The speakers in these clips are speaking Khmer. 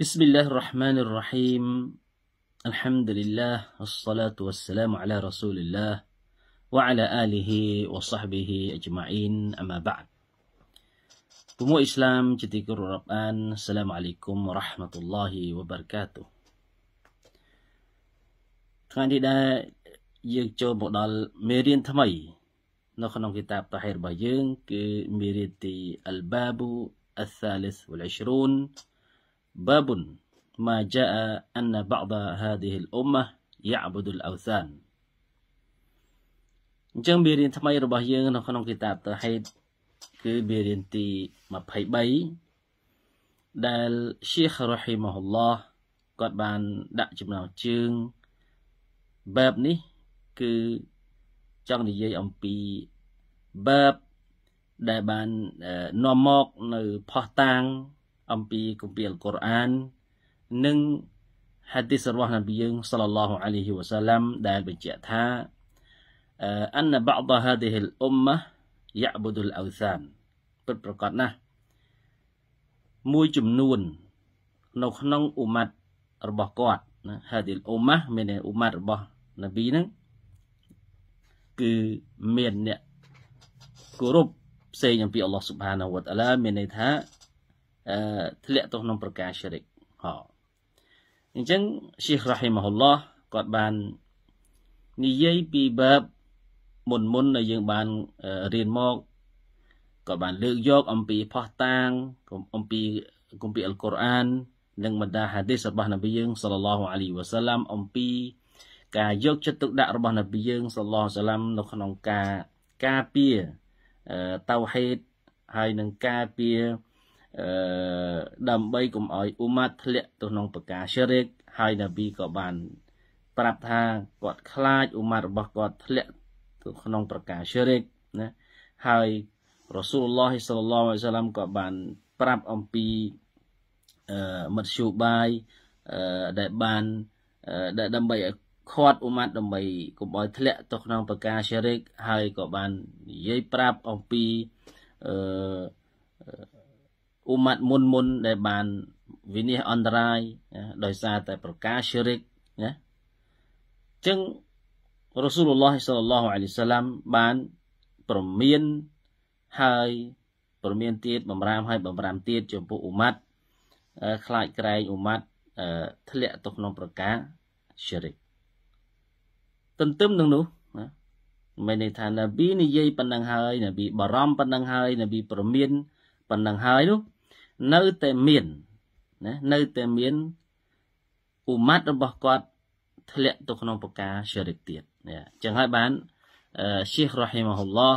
بسم الله الرحمن الرحيم الحمد لله والصلاة والسلام على رسول الله وعلى آله وصحبه أجمعين أما بعد Pemua Islam Cetikul Raban Assalamualaikum warahmatullahi wabarakatuh ថ្ងៃនេះដែរយើងចូលមកដល់មេរៀនថ្មីនៅក្នុងគីតាបតាហេរបស់យើងគឺមេរៀនទី Al-Babu Al-Thalith wal والعشرون باب ما جاء أن بعض هذه الأمة يعبد الأوثان អញ្ចឹងមេរៀនថ្មីរបស់យើងនៅក្នុងគីតាបតហេតគឺមេរៀនទី23ដែល Sheikh Rahimahullah គាត់បានដាក់ចំណងជើងបែបនេះ គឺចង់និយាយអំពីបែបដែលបាននាំមកនៅផោះតាងអំពីគម្ពីរអល់កុរអាននិងហាឌីសរបស់នប៊ីយើងសល្លឡោះអាលីហ៊ីវ៉ាសាឡាំដែលបញ្ជាក់ថាអនបាក់ដហាឌីហ៊ីលអ៊ុមម៉ាយ៉ាប៊ូឌុលអ៊ូសានពិតប្រកបណាស់មួយចំនួននៅក្នុងអ៊ុម៉ាត់របស់គាត់ណាហាឌីលអ៊ុមម៉ាមានអ៊ុម៉ាត់របស់នប៊ីហ្នឹងគឺមានអ្នកគោរពផ្សេងអំពីអល់ឡោះស៊ុបហានវតអាឡាមានន័យថាធ្លាក់ទៅក្នុងប្រការឈិរិកហោអញ្ចឹងឈីករ៉ាហ៊ីម៉ាហ៊ុលឡោះគាត់បាននិយាយពីបែបមុនមុនដែលយើងបានរៀនមកគាត់បានលើកយកអំពីផោះតាងអំពីគម្ពីរអល់កុរអាន និងបណ្ដាហាឌីសរបស់នប៊ីយើងសល្លឡោះអាលីវ៉ាសាឡាំអំពី ការយកចិត្តទុកដាក់របស់នប៊ីយើងសល្លឡោះសាឡាំនៅក្នុងការការពារតៅហេតហើយនឹងការពារអឺដើម្បីកុំឲ្យអ៊ូម៉ាត់ធ្លាក់ទៅក្នុងបកាឈរិកហើយណាប៊ីក៏បាន ប្រាប់ថាគាត់ខ្លាចអ៊ូម៉ាត់របស់គាត់ធ្លាក់ទៅក្នុងប្រការឈរិកណាហើយរ៉ាស៊ូលឡោះសល្លឡោះអាឡៃសាឡាំក៏បាន ប្រាប់អំពីអឺមធ្យោបាយអឺដែលបាន ដែល ដើម្បីឲ្យខាត់អ៊ូម៉ាត់ដើម្បីកុំឲ្យធ្លាក់ទៅក្នុងប្រការឈរិកហើយក៏បាននិយាយប្រាប់អំពីអឺអ៊ុម៉ាត់មុនមុនដែលបានវិនិច្ឆ័យអន្តរាយដោយសារតែប្រការឈិរិកណាចឹងរ៉ាស៊ូលឡោះសាឡឡោះអាឡៃសាឡាំបានប្រមានហើយប្រមានទៀតបំរាមហើយបំរាមទៀតចំពោះអ៊ុម៉ាត់ខ្លាចក្រែងអ៊ុម៉ាត់ធ្លាក់ទៅក្នុងប្រការឈិរិកទន្ទឹមនឹងនោះណាមិនន័យថានប៊ីនិយាយប៉ុណ្ណឹងហើយនប៊ីបារម្ភប៉ុណ្ណឹងហើយនប៊ីប្រមានប៉ុណ្ណឹងហើយនោះនៅតែមានណានៅតែមានឧម៉ាត់របស់គាត់ធ្លាក់ទៅក្នុងប្រការឈរិកទៀតអញ្ចឹងហើយបានឈីករ៉ហ៊ីម៉ាហ៊ុលឡោះ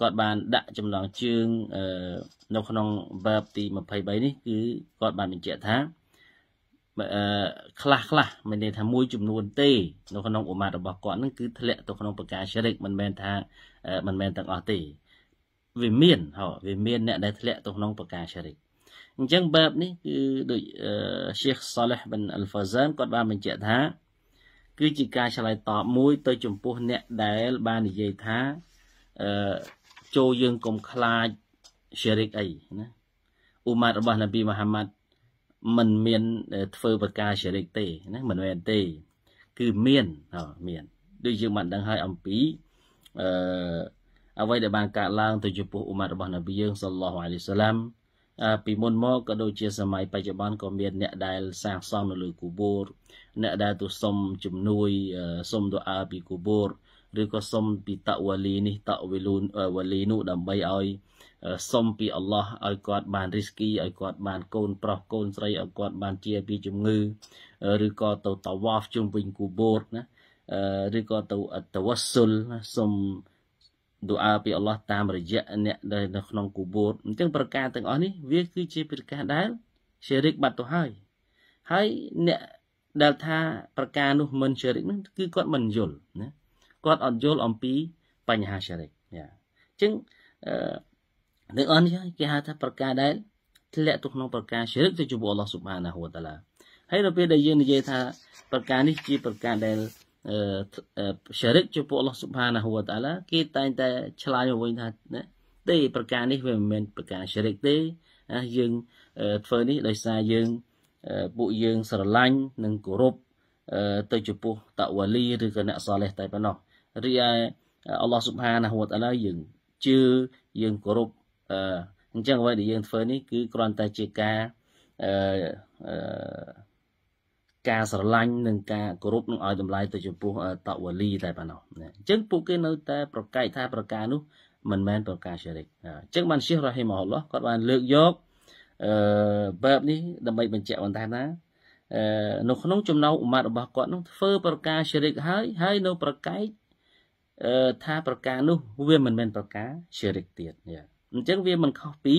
គាត់បានដាក់ចំណងជើងនៅក្នុង verb ទី23នេះគឺគាត់បានបញ្ជាក់ថាខ្លះខ្លះមានន័យថាមួយចំនួនទេនៅក្នុងឧម៉ាត់របស់គាត់នឹងគឺធ្លាក់ទៅក្នុងប្រការឈរិកមិនមែនថាមិនមែនទាំងអស់ទេវាមានហ៎វាមានអ្នកដែលធ្លាក់ទៅក្នុងបកាឆរិកអញ្ចឹងបែបនេះគឺដូចឈីខសាឡេះប៊ិនអលហ្វាសានគាត់បានបញ្ជាក់ថាគឺជាការឆ្លើយតបមួយ ទៅ ចំពោះ អ្នកដែលបាននិយាយថាអឺចូលយើងកុំខ្លាចឈរិកអីណាអ៊ូម៉ាត់របស់នប៊ីមូហាម៉ាត់មិនមានធ្វើបកាឈរិកទេណាមិនមែនទេគឺមានហ៎មានដូចយើងបានដឹងហើយអំពីអឺអ្វីដែលបានកើតឡើងទៅចំពោះអ៊ុម៉ាត់របស់នប៊ីយើងសល្ឡោះអាលីសឡាមពីមុនមកក៏ដូចជាសម័យបច្ចុប្បន្នក៏មានអ្នកដែល សាងសង់នៅលើគូបូរអ្នកដែលទៅសុំជំនួយសុំដុអាពីគូបូរឬក៏សុំពីតវលីនេះតវលូនវលីនោះដើម្បីឲ្យសុំពីអល់ឡោះឲ្យគាត់បានរីស្គីឲ្យគាត់បានកូនប្រុសកូនស្រីឲ្យគាត់បានជាពីជំងឺឬក៏ទៅតវ៉ាជុំវិញគូបូតណាឬក៏ទៅតវ៉ាសុលណាសុំឌូអាពីអល់ឡោះតាមរយៈអ្នកដែលនៅក្នុងគូបូតអញ្ចឹងប្រការទាំងអស់នេះវាគឺជាប្រការដែលជារិកបាត់ទៅហើយហើយអ្នកដែលថាប្រការនោះមិនជារិកនឹងគឺគាត់មិនយល់ណាគាត់អត់យល់អំពីបញ្ហាជារិកយ៉ាអញ្ចឹងអឺទាំងអស់នេះគេហៅថាប្រការដែលធ្លាក់ទៅក្នុងប្រការជារិកទៅជាមួយអល់ឡោះស៊ុបហានាហ៊ូវតាឡាហើយនៅពេលដែលយើងនិយាយថាប្រការនេះជាប្រការដែលឆរិកចំពោះអល់ឡោះស៊ុបហានាហ៊ូវតាឡាគេតែងតែឆ្លើយមកវិញថាណាទេប្រការនេះវាមិនមែនប្រការឆរិកទេណាយើងធ្វើនេះដោយសារយើងពួកយើងស្រឡាញ់និងគោរពទៅចំពោះតវ៉ាលីឬក៏អ្នកសលេះតែប៉ុណ្ណោះរីឯអល់ឡោះស៊ុបហានាហ៊ូវតាឡាយើងជឿយើងគោរពអញ្ចឹងអ្វីដែលយើងធ្វើនេះគឺគ្រាន់តែជាការអឺការស្រឡាញ់និងការគោរពនឹងឲ្យតម្លៃទៅចំពោះតវលីតែប៉ុណ្ណោះអញ្ចឹងពួកគេនៅតែប្រកែកថាប្រការនោះមិនមែនប្រការជារិកអញ្ចឹងបានជារ៉ហ៊ីម៉ូឡោះគាត់បានលើកយកអឺបែបនេះដើម្បីបញ្ជាក់បន្ថែមថានៅក្នុងចំណោមឧមាត់របស់គាត់នោះធ្វើប្រការជារិកហើយហើយនៅ ប្រកែកថាប្រការនោះវាមិនមែនប្រការជារិកទៀតអញ្ចឹងវាមិនខុសពី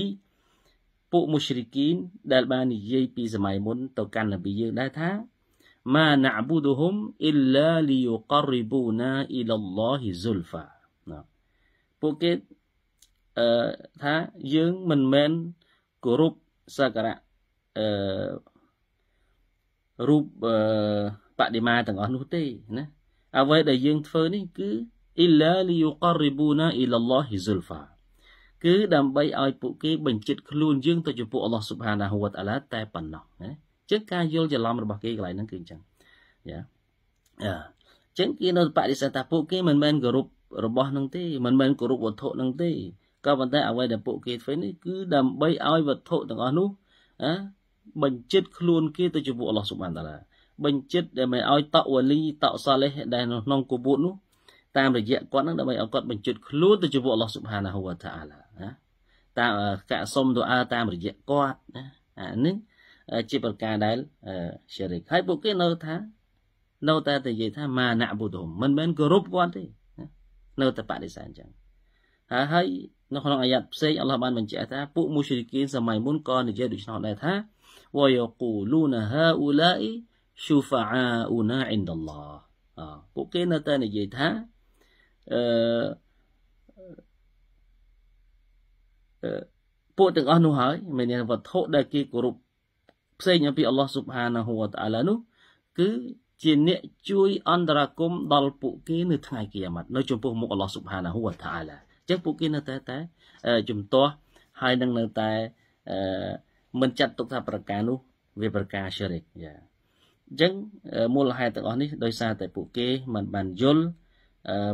ពួកមូស្រីគីនដែលបាននិយាយពីសម័យមុនទៅកាន់នៅពីយើងដែរថាម៉ាណាប៊ូឌូហុំអ៊ីឡាលីយូកររីប៊ូណាអ៊ីឡឡោហ៊ីស៊ុលហ្វាណាពួកគេអឺថាយើងមិនមែនគោរពសក្ការៈអឺរូបអឺបដិមាទាំងអស់នោះទេណាអ្វីដែលយើងធ្វើនេះគឺអ៊ីឡាលីយូកររីប៊ូណាអ៊ីឡឡោហ៊ីស៊ុលហ្វាគឺដើម្បីឲ្យពួកគេបញ្ជិតខ្លួនយើងទៅចំពោះអល់ឡោះស៊ុបហានាហ៊ូវតាឡាតែប៉ុណ្ណោះណាចឹងការយល់ច្រឡំរបស់គេកន្លែងហ្នឹងគឺអញ្ចឹងយ៉ាអញ្ចឹងគេនៅបដិសេធថាពួកគេមិនមែនគោរពរបស់ហ្នឹងទេមិនមែនគោរពវត្ថុហ្នឹងទេក៏ប៉ុន្តែអ្វីដែលពួកគេធ្វើនេះគឺដើម្បីឲ្យវត្ថុទាំងអស់នោះណាបញ្ជិតខ្លួនគេទៅចំពោះអល់ឡោះស៊ុបហានាឡាបញ្ជិតដែលមិនឲ្យតវលីតសាលេះដែលនៅក្នុងគូបូតនោះតាមរយៈគាត់នឹងដើម្បីឲ្យគាត់បញ្ជិតខ្លួនទៅជាមួយអល់ឡោះស៊ុបហានាហ៊ូវតាអាឡាណាតាមកាក់សុំទូអាតាមរយៈគាត់ណា អានេះជាប្រការដែលឈិរិកហើយពួកគេនៅថានៅតែតែនិយាយថាម៉ាណាប៊ូទុមមិនមែនគោរពគាត់ទេ នៅតែបដិសេធអញ្ចឹងហើយហើយនៅក្នុងអាយ៉ាត់ផ្សេងអល់ឡោះបានបញ្ជាក់ថាពួកមូស្រីគីនសម័យមុនក៏និយាយដូច្នោះដែរថាវយកូលូនហាអ៊ូឡាអ៊ីស៊ូហ្វាអាអ៊ូណាអ៊ីនដឡោះពួកគេនៅតែនិយាយថាអឺពួកទាំងអស់នោះហើយមានន័យវត្ថុដែលគេគោរពផ្សេងអំពីអល់ឡោះស៊ុបហានាហ៊ូវតាអាឡានោះគឺជាអ្នកជួយអន្តរាគមដល់ពួកគេនៅថ្ងៃគីយ៉ាម៉ាត់នៅចំពោះមុខអល់ឡោះស៊ុបហានាហ៊ូវតាអាឡាអញ្ចឹងពួកគេនៅតែតែជំទាស់ហើយនឹងនៅតែអឺមិនចាត់ទុកថាប្រការនោះ វាប្រការឈរិកយ៉ាអញ្ចឹងមូលហេតុទាំងអស់នេះដោយសារតែពួកគេមិនបានយល់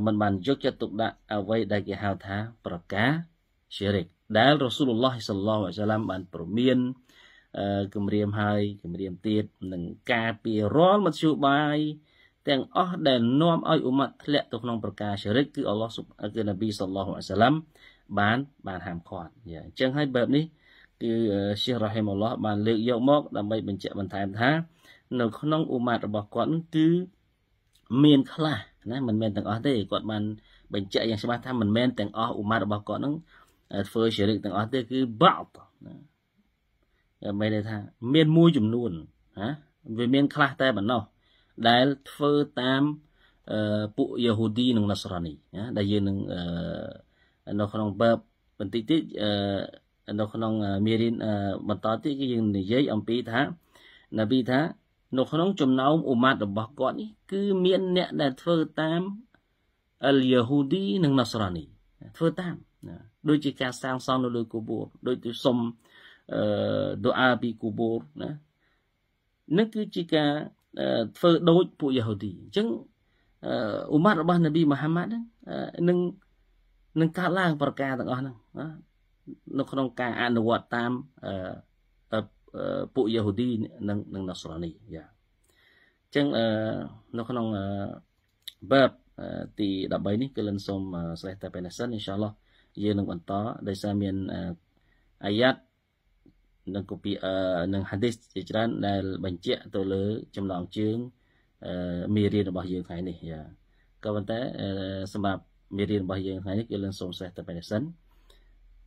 មិនបានយកចិត្តទុកដាក់អ្វីដែលគេហៅថាប្រការ syirik ដែលរ៉ាស៊ូលឡោះសល្លោះអាសឡាមបានប្រមានគម្រាមហើយគម្រាមទៀតនឹងការពីរាល់មធ្យោបាយទាំងអស់ដែលនាំឲ្យអ៊ុម៉ាត់ធ្លាក់ទៅក្នុងប្រការ syirik គឺអល់ឡោះគឺនប៊ីសល្លោះអាសឡាមបានបានហាមឃាត់អញ្ចឹងហើយបែបនេះគឺសេះរ៉ាហ៊ីមអល់ឡោះបានលើកយក មកដើម្បីបញ្ជាក់បន្ថែមថានៅក្នុងអ៊ុម៉ាត់របស់គាត់គឺមានខ្លះណាមិនមែនទាំងអស់ទេគាត់បានបញ្ជាក់យ៉ាងច្បាស់ថាមិនមែនទាំងអស់ឧមារបស់គាត់នឹងធ្វើជារិកទាំងអស់ទេគឺបាក់ណាមិនន័យថា មានមួយចំនួនណាវាមានខ្លះតែប៉ុណ្ណោះ ដែលធ្វើតាមពួកយេហូឌីនិងណាសរ៉ានីណាដែលយើងនឹងនៅក្នុងបែបបន្តិចទៀតនៅក្នុងមេរៀនបន្តទៀតគឺយើងនិយាយអំពីថា ណាប៊ីថានៅក្នុងចំណោមអ៊ូម៉ាត់របស់គាត់នេះគឺមានអ្នកដែលធ្វើតាមអលយេហូឌីនិងណាសរ៉ានីធ្វើតាមដូចជាការសាងសង់នៅលើគូបូរដូចជាសុំអឺដូអាពីគូបូរណានឹងគឺជាការធ្វើដូចពួកយេហូឌីអញ្ចឹងអ៊ូម៉ាត់របស់នប៊ីមូហាម៉ាត់នឹងនឹងកាត់ឡើងប្រការទាំងអស់ហ្នឹងនៅក្នុងការអនុវត្តតាមពួកយេហូឌីនិងនិងណាស្រានីយ៉ាអញ្ចឹងនៅក្នុងបាបទី13នេះគឺលិនសូមស្លេះតែពេលនេះសិនអ៊ីនសាឡោះយើងនឹងបន្តដោយសារមានអាយ៉ាត់និងកូពីនិងហាឌីសជាច្រើនដែលបញ្ជាក់ទៅលើចំណងជើងមេរៀនរបស់យើងថ្ងៃនេះយ៉ាក៏ប៉ុន្តែសម្រាប់មេរៀនរបស់យើងថ្ងៃនេះគឺលិនសូមស្លេះតែពេលនេះសិន